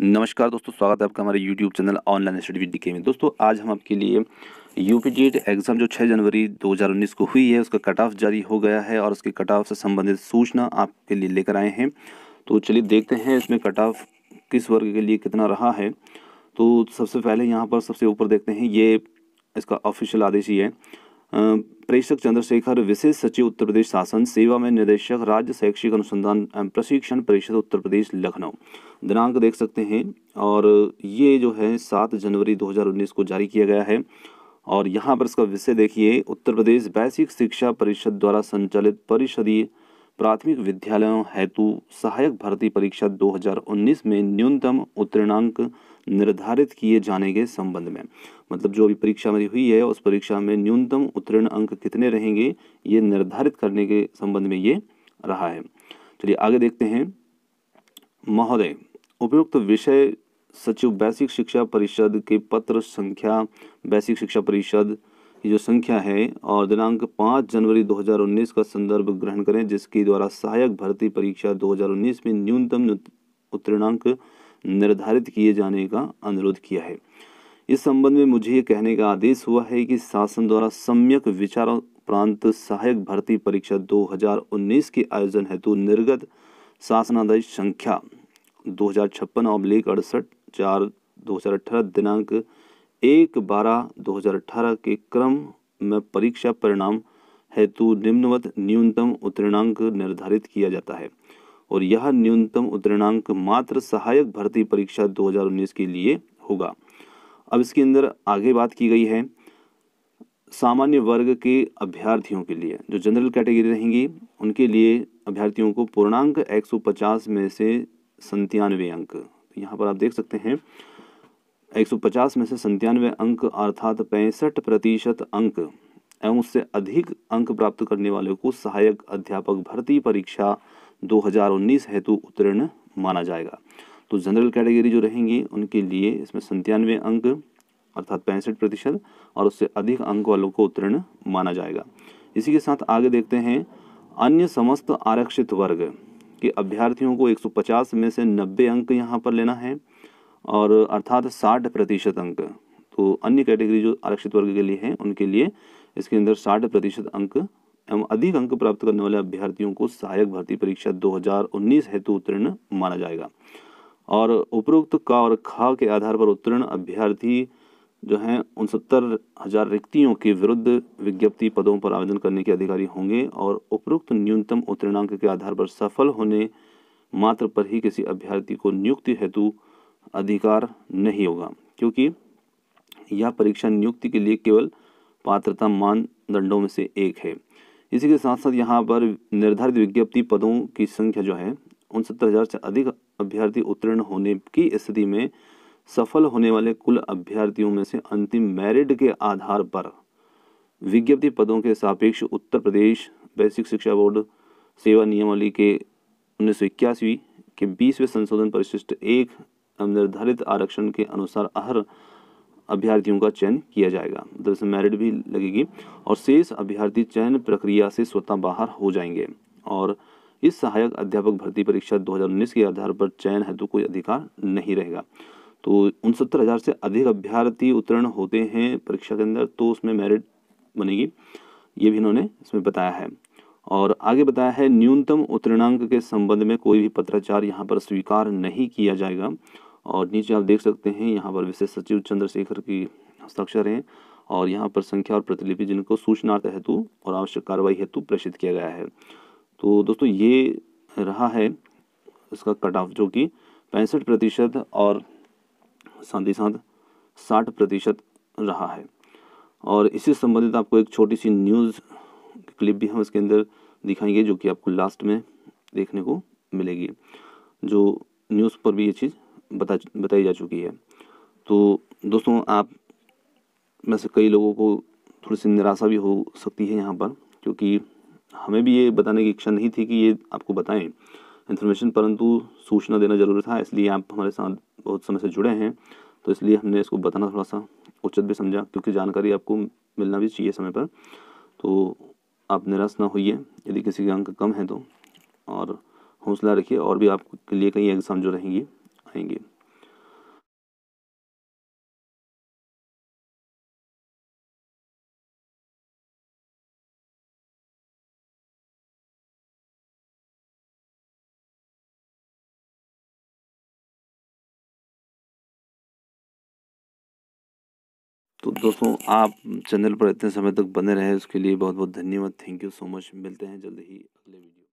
नमस्कार दोस्तों स्वागत है आपका हमारे YouTube channel online study with DK में दोस्तों आज हम आपके लिए यू पी जी एग्ज़ाम जो 6 जनवरी 2019 को हुई है उसका कट ऑफ जारी हो गया है और उसके कट ऑफ से संबंधित सूचना आपके लिए लेकर आए हैं तो चलिए देखते हैं इसमें कट ऑफ किस वर्ग के लिए कितना रहा है तो सबसे पहले यहाँ पर सबसे ऊपर देखते हैं ये इसका ऑफिशियल आदेश ही है प्रेषक चंद्रशेखर विशेष सचिव उत्तर प्रदेश शासन सेवा में निदेशक राज्य शैक्षिक अनुसंधान प्रशिक्षण परिषद उत्तर प्रदेश लखनऊ दिनांक देख सकते हैं और ये जो है सात जनवरी 2019 को जारी किया गया है और यहाँ पर इसका विषय देखिए उत्तर प्रदेश वैश्विक शिक्षा परिषद द्वारा संचालित परिषदीय प्राथमिक विद्यालयों हेतु सहायक भर्ती परीक्षा दो में न्यूनतम उत्तीर्णांक निर्धारित किए जाने के संबंध में मतलब जो अभी परीक्षा मेरी हुई है उस परीक्षा में न्यूनतम उत्तीर्ण अंक कितने रहेंगे ये निर्धारित करने के संबंध में ये रहा है चलिए आगे देखते हैं महोदय उपयुक्त विषय सचिव वैश्विक शिक्षा परिषद के पत्र संख्या वैश्विक शिक्षा परिषद की जो संख्या है और दिनांक 5 जनवरी 2019 का संदर्भ ग्रहण करें जिसके द्वारा सहायक भर्ती परीक्षा 2019 में न्यूनतम उत्तीर्णांक निर्धारित किए जाने का अनुरोध किया है इस संबंध में मुझे ये कहने का आदेश हुआ है कि शासन द्वारा सम्यक विचार प्रांत सहायक भर्ती परीक्षा 2019 के आयोजन हेतु निर्गत शासनादेश संख्या दो हज़ार छप्पन अब्लिक अड़सठ चार दो हज़ार अठारह दिनांक एक बारह दो हज़ार अठारह के क्रम में परीक्षा परिणाम हेतु निम्नवत न्यूनतम उत्तीर्णांक निर्धारित किया जाता है और यह न्यूनतम उत्तीर्णांक मात्र सहायक भर्ती परीक्षा 2019 के लिए होगा अब इसके अंदर आगे बात की गई है सामान्य वर्ग के अभ्यर्थियों के लिए जो जनरल कैटेगरी रहेंगी उनके लिए अभ्यर्थियों को पूर्णांक 150 में से संतानवे अंक यहाँ पर आप देख सकते हैं 150 में से संतानवे अंक अर्थात पैंसठ प्रतिशत अंक एवं उससे अधिक अंक प्राप्त करने वाले को सहायक अध्यापक भर्ती परीक्षा 2019 हेतु उत्तीर्ण माना जाएगा तो जनरल कैटेगरी जो रहेंगी उनके लिए इसमें संतानवे अंक अर्थात पैंसठ प्रतिशत और उससे अधिक अंक वालों को उत्तीर्ण माना जाएगा इसी के साथ आगे देखते हैं अन्य समस्त आरक्षित वर्ग के अभ्यर्थियों को 150 में से 90 अंक यहाँ पर लेना है और अर्थात 60 प्रतिशत अंक तो अन्य कैटेगरी जो आरक्षित वर्ग के लिए हैं उनके लिए इसके अंदर 60 प्रतिशत अंक एवं अधिक अंक प्राप्त करने वाले अभ्यर्थियों को सहायक भर्ती परीक्षा 2019 हेतु उत्तीर्ण माना जाएगा और उपरोक्त का और खा के आधार पर उत्तीर्ण अभ्यर्थी जो हैं उनसत्तर हजार रिक्तियों के विरुद्ध विज्ञप्ति पदों पर आवेदन करने के अधिकारी होंगे और उपरोक्त न्यूनतम उत्तीर्णांक के आधार पर सफल होने मात्र पर ही किसी अभ्यर्थी को नियुक्ति हेतु अधिकार नहीं होगा क्योंकि यह परीक्षा नियुक्ति के लिए केवल पात्रता मानदंडों में से एक है इसी के साथ साथ यहाँ पर निर्धारित विज्ञप्ति पदों की संख्या जो है उनसत्तर हज़ार से अधिक अभ्यर्थी उत्तीर्ण होने की स्थिति में सफल होने वाले कुल अभ्यर्थियों में से अंतिम मेरिट के आधार पर विज्ञप्ति पदों के सापेक्ष उत्तर प्रदेश बेसिक शिक्षा बोर्ड सेवा नियमावली के उन्नीस सौ इक्यासी के बीसवें संशोधन परिशिष्ट एक निर्धारित आरक्षण के अनुसार अहर अभ्यर्थियों का चयन किया जाएगा दरअसल मेरिट भी लगेगी और शेष अभ्यर्थी चयन प्रक्रिया से स्वतः बाहर हो जाएंगे और इस सहायक अध्यापक भर्ती परीक्षा 2019 के आधार पर चयन हेतु कोई अधिकार नहीं रहेगा तो उनसत्तर हज़ार से अधिक अभ्यर्थी उत्तीर्ण होते हैं परीक्षा के अंदर तो उसमें मेरिट बनेगी ये भी इन्होंने इसमें बताया है और आगे बताया है न्यूनतम उत्तीर्णांक के संबंध में कोई भी पत्राचार यहाँ पर स्वीकार नहीं किया जाएगा और नीचे आप देख सकते हैं यहाँ पर विशेष सचिव चंद्रशेखर की हस्ताक्षर हैं और यहाँ पर संख्या और प्रतिलिपि जिनको सूचनार्थ हेतु और आवश्यक कार्रवाई हेतु प्रेषित किया गया है तो दोस्तों ये रहा है इसका कट ऑफ जो कि पैंसठ प्रतिशत और साथ ही साथ साठ प्रतिशत रहा है और इससे संबंधित आपको एक छोटी सी न्यूज़ क्लिप भी हम इसके अंदर दिखाएंगे जो कि आपको लास्ट में देखने को मिलेगी जो न्यूज़ पर भी ये चीज़ बता बताई जा चुकी है तो दोस्तों आप में से कई लोगों को थोड़ी सी निराशा भी हो सकती है यहाँ पर क्योंकि हमें भी ये बताने की इच्छा नहीं थी कि ये आपको बताएं इन्फॉर्मेशन परंतु सूचना देना ज़रूरी था इसलिए आप हमारे साथ बहुत समय से जुड़े हैं तो इसलिए हमने इसको बताना थोड़ा सा उचित भी समझा क्योंकि जानकारी आपको मिलना भी चाहिए समय पर तो आप निराश ना होइए यदि किसी के अंक कम हैं तो और हौसला रखिए और भी आपके लिए कई एग्ज़ाम जो रहेंगी रहेंगे तो दोस्तों आप चैनल पर इतने समय तक बने रहे उसके लिए बहुत बहुत धन्यवाद थैंक यू सो मच मिलते हैं जल्द ही अगले वीडियो